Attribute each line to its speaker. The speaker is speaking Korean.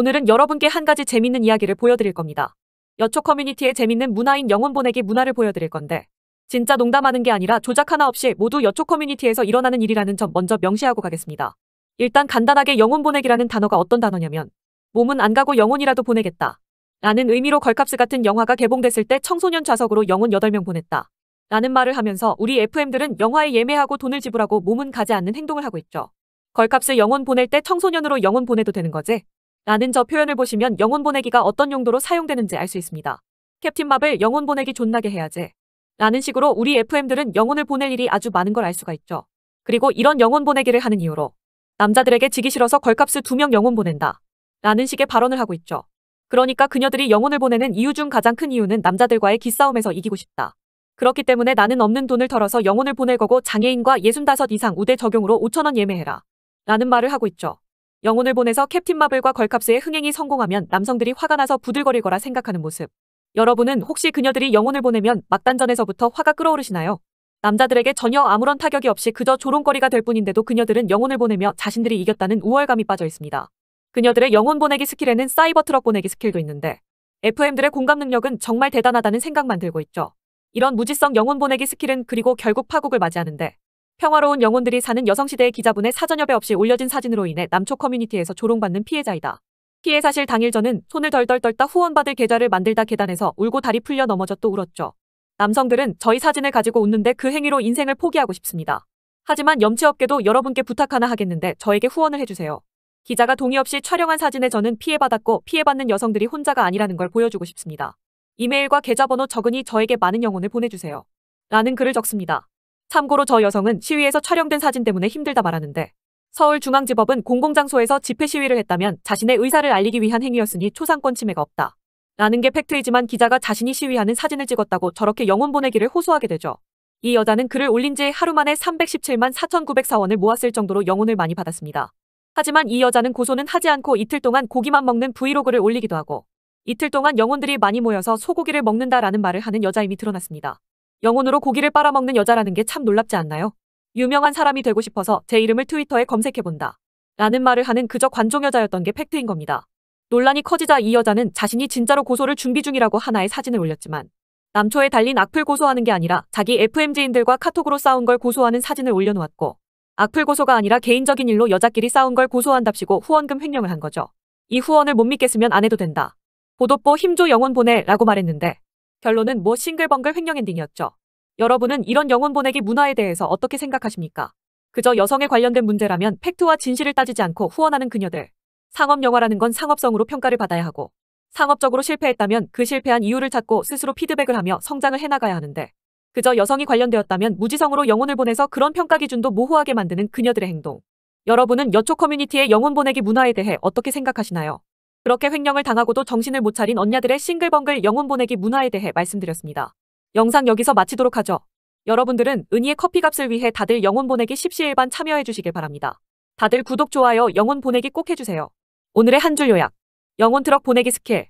Speaker 1: 오늘은 여러분께 한 가지 재밌는 이야기를 보여드릴 겁니다. 여초 커뮤니티의 재밌는 문화인 영혼 보내기 문화를 보여드릴 건데 진짜 농담하는 게 아니라 조작 하나 없이 모두 여초 커뮤니티에서 일어나는 일이라는 점 먼저 명시하고 가겠습니다. 일단 간단하게 영혼 보내기라는 단어가 어떤 단어냐면 몸은 안 가고 영혼이라도 보내겠다. 라는 의미로 걸캅스 같은 영화가 개봉됐을 때 청소년 좌석으로 영혼 8명 보냈다. 라는 말을 하면서 우리 FM들은 영화에 예매하고 돈을 지불하고 몸은 가지 않는 행동을 하고 있죠. 걸캅스 영혼 보낼 때 청소년으로 영혼 보내도 되는 거지? 라는 저 표현을 보시면 영혼 보내기가 어떤 용도로 사용되는지 알 수 있습니다. 캡틴 마블 영혼 보내기 존나게 해야지. 라는 식으로 우리 FM들은 영혼을 보낼 일이 아주 많은 걸 알 수가 있죠. 그리고 이런 영혼 보내기를 하는 이유로 남자들에게 지기 싫어서 걸값스 두 명 영혼 보낸다. 라는 식의 발언을 하고 있죠. 그러니까 그녀들이 영혼을 보내는 이유 중 가장 큰 이유는 남자들과의 기싸움에서 이기고 싶다. 그렇기 때문에 나는 없는 돈을 털어서 영혼을 보낼 거고 장애인과 65 이상 우대 적용으로 5천원 예매해라. 라는 말을 하고 있죠. 영혼을 보내서 캡틴 마블과 걸캅스의 흥행이 성공하면 남성들이 화가 나서 부들거릴 거라 생각하는 모습. 여러분은 혹시 그녀들이 영혼을 보내면 막단전에서부터 화가 끓어오르시나요? 남자들에게 전혀 아무런 타격이 없이 그저 조롱거리가 될 뿐인데도 그녀들은 영혼을 보내며 자신들이 이겼다는 우월감이 빠져 있습니다. 그녀들의 영혼 보내기 스킬에는 사이버 트럭 보내기 스킬도 있는데 FM들의 공감 능력은 정말 대단하다는 생각만 들고 있죠. 이런 무지성 영혼 보내기 스킬은 그리고 결국 파국을 맞이하는데 평화로운 영혼들이 사는 여성시대의 기자분의 사전협의 없이 올려진 사진으로 인해 남초 커뮤니티에서 조롱받는 피해자이다. 피해 사실 당일 저는 손을 덜덜 떨다 후원받을 계좌를 만들다 계단에서 울고 다리 풀려 넘어져 또 울었죠. 남성들은 저희 사진을 가지고 웃는데 그 행위로 인생을 포기하고 싶습니다. 하지만 염치업계도 여러분께 부탁 하나 하겠는데 저에게 후원을 해주세요. 기자가 동의 없이 촬영한 사진에 저는 피해받았고 피해받는 여성들이 혼자가 아니라는 걸 보여주고 싶습니다. 이메일과 계좌번호 적으니 저에게 많은 영혼을 보내주세요. 라는 글을 적습니다. 참고로 저 여성은 시위에서 촬영된 사진 때문에 힘들다 말하는데 서울중앙지법은 공공장소에서 집회 시위를 했다면 자신의 의사를 알리기 위한 행위였으니 초상권 침해가 없다. 라는 게 팩트이지만 기자가 자신이 시위하는 사진을 찍었다고 저렇게 영혼 보내기를 호소하게 되죠. 이 여자는 글을 올린 지 하루 만에 317만 4,904원을 모았을 정도로 영혼을 많이 받았습니다. 하지만 이 여자는 고소는 하지 않고 이틀 동안 고기만 먹는 브이로그를 올리기도 하고 이틀 동안 영혼들이 많이 모여서 소고기를 먹는다라는 말을 하는 여자임이 드러났습니다. 영혼으로 고기를 빨아먹는 여자라는 게 참 놀랍지 않나요? 유명한 사람이 되고 싶어서 제 이름을 트위터에 검색해본다. 라는 말을 하는 그저 관종 여자였던 게 팩트인 겁니다. 논란이 커지자 이 여자는 자신이 진짜로 고소를 준비 중이라고 하나의 사진을 올렸지만 남초에 달린 악플 고소하는 게 아니라 자기 f m g 인들과 카톡으로 싸운 걸 고소하는 사진을 올려놓았고 악플 고소가 아니라 개인적인 일로 여자끼리 싸운 걸 고소한답시고 후원금 횡령을 한 거죠. 이 후원을 못 믿겠으면 안 해도 된다. 보도뽀 힘줘 영혼 보내라고 말했는데 결론은 뭐 싱글벙글 횡령 엔딩이었죠. 여러분은 이런 영혼 보내기 문화에 대해서 어떻게 생각하십니까? 그저 여성에 관련된 문제라면 팩트와 진실을 따지지 않고 후원하는 그녀들. 상업 영화라는 건 상업성으로 평가를 받아야 하고 상업적으로 실패했다면 그 실패한 이유를 찾고 스스로 피드백을 하며 성장을 해나가야 하는데 그저 여성이 관련되었다면 무지성으로 영혼을 보내서 그런 평가 기준도 모호하게 만드는 그녀들의 행동. 여러분은 여초 커뮤니티의 영혼 보내기 문화에 대해 어떻게 생각하시나요? 그렇게 횡령을 당하고도 정신을 못 차린 언냐들의 싱글벙글 영혼 보내기 문화에 대해 말씀드렸습니다. 영상 여기서 마치도록 하죠. 여러분들은 은희의 커피값을 위해 다들 영혼 보내기 10시일반 참여해 주시길 바랍니다. 다들 구독, 좋아요, 영혼 보내기 꼭 해주세요. 오늘의 한 줄 요약. 영혼 트럭 보내기 스킬.